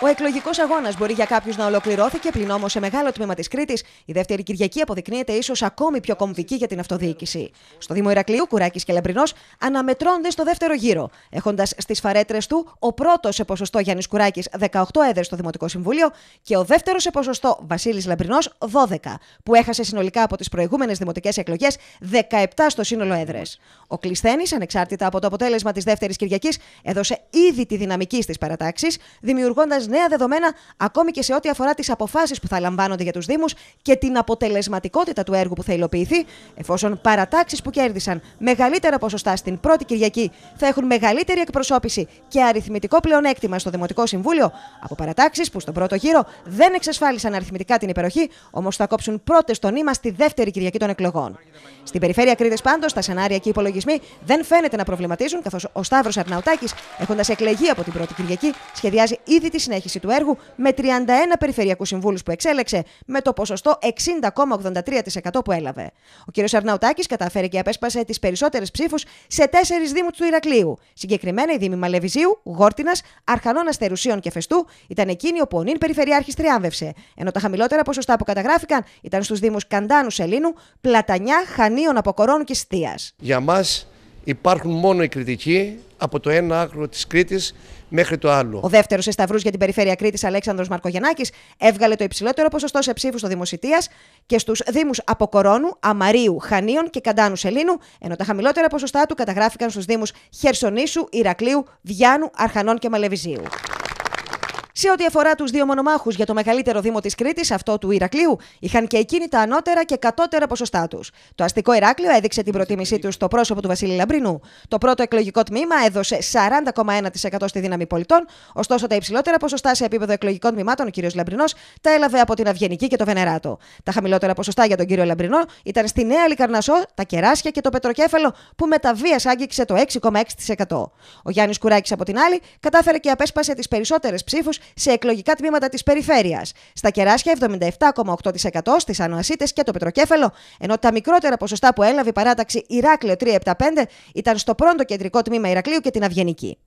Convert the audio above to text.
Ο εκλογικός αγώνας μπορεί για κάποιους να ολοκληρώθηκε, πλην όμως σε μεγάλο τμήμα της Κρήτης, η δεύτερη Κυριακή αποδεικνύεται ίσως ακόμη πιο κομβική για την αυτοδιοίκηση. Στο Δήμο Ηρακλείου, Κουράκης και Λαμπρινό αναμετρώνται στο δεύτερο γύρο, έχοντας στις φαρέτρες του ο πρώτος σε ποσοστό Γιάννης Κουράκης 18 έδρες στο Δημοτικό Συμβούλιο και ο δεύτερος σε ποσοστό Βασίλης Λαμπρινό 12, που έχασε συνολικά από τις προηγούμενες δημοτικές εκλογές 17 στο σύνολο έδρες. Ο Κλεισθένης, ανεξάρτητα από το αποτέλεσμα της δεύτερης Κυριακής, έδωσε ήδη τη δυναμική στις παρατάξεις, δημιουργώντας νέα δεδομένα ακόμη και σε ό,τι αφορά τις αποφάσεις που θα λαμβάνονται για τους Δήμους και την αποτελεσματικότητα του έργου που θα υλοποιηθεί, εφόσον παρατάξεις που κέρδισαν μεγαλύτερα ποσοστά στην πρώτη Κυριακή θα έχουν μεγαλύτερη εκπροσώπηση και αριθμητικό πλεονέκτημα στο Δημοτικό Συμβούλιο από παρατάξεις που στον πρώτο γύρο δεν εξασφάλισαν αριθμητικά την υπεροχή, όμως θα κόψουν πρώτες το νήμα στη δεύτερη Κυριακή των εκλογών. Στην περιφέρεια Κρήτη, πάντως, τα σενάρια και υπολογισμοί δεν φαίνεται να προβληματίζουν, καθώς ο Σταύρος Αρναουτάκης, έχοντας εκλεγεί από την πρώτη Κυριακή, σχεδιάζει ήδη τη συνέχεια συνέχιση του έργου με 31 περιφερειακούς συμβούλους που εξέλεξε με το ποσοστό 60,83% που έλαβε. Ο κ. Αρναουτάκης καταφέρει και απέσπασε τις περισσότερες ψήφους σε τέσσερις δήμους του Ηρακλείου. Συγκεκριμένα οι δήμοι Μαλεβιζίου, Γόρτινα, Αρχανών Αστερουσίων και Φεστού ήταν εκείνη όπου ο νυν περιφερειάρχης τριάμβευσε. Ενώ τα χαμηλότερα ποσοστά που καταγράφηκαν ήταν στους δήμους Καντάνου Σελίνου, Πλατανιά, Χανίων Αποκορών και Στίας. Για μας υπάρχουν μόνο η κριτική από το ένα άκρο της Κρήτης μέχρι το άλλο. Ο δεύτερος σε για την περιφέρεια Κρήτης, Αλέξανδρος Μαρκογεννάκης, έβγαλε το υψηλότερο ποσοστό σε ψήφους στο Δημοσιτεία και στους Δήμους Αποκορώνου, Αμαρίου, Χανίων και Καντάνου Σελήνου, ενώ τα χαμηλότερα ποσοστά του καταγράφηκαν στους Δήμους Χερσονήσου, Ηρακλείου, Βιάνου, Αρχανών και Μαλεβιζίου. Σε ό,τι αφορά τους δύο μονομάχους για το μεγαλύτερο Δήμο της Κρήτης, αυτό του Ηρακλείου, είχαν και εκείνοι τα ανώτερα και κατώτερα ποσοστά τους. Το αστικό Ηράκλειο έδειξε την προτίμησή τους στο πρόσωπο του Βασίλη Λαμπρινού. Το πρώτο εκλογικό τμήμα έδωσε 40,1% στη δύναμη πολιτών, ωστόσο τα υψηλότερα ποσοστά σε επίπεδο εκλογικών τμήματων ο κ. Λαμπρινός τα έλαβε από την Αυγενική και το Βενεράτο. Τα χαμηλότερα ποσοστά για τον κύριο Λαμπρινό ήταν στη Νέα Λικαρνασό, τα Κεράσια και το Πετροκέφαλο, που με τα βίας άγγιξε το 6,6%. Ο Γιάννης Κουράκης, από την άλλη, κατάφερε και απέσπασε τις περισσότερες ψήφους σε εκλογικά τμήματα της περιφέρειας. Στα κεράσια 77,8% στι ανοασίτε και το πετροκέφαλο, ενώ τα μικρότερα ποσοστά που έλαβε η παράταξη Ηράκλειο 375 ήταν στο πρώτο κεντρικό τμήμα Ηρακλείου και την Αυγενική.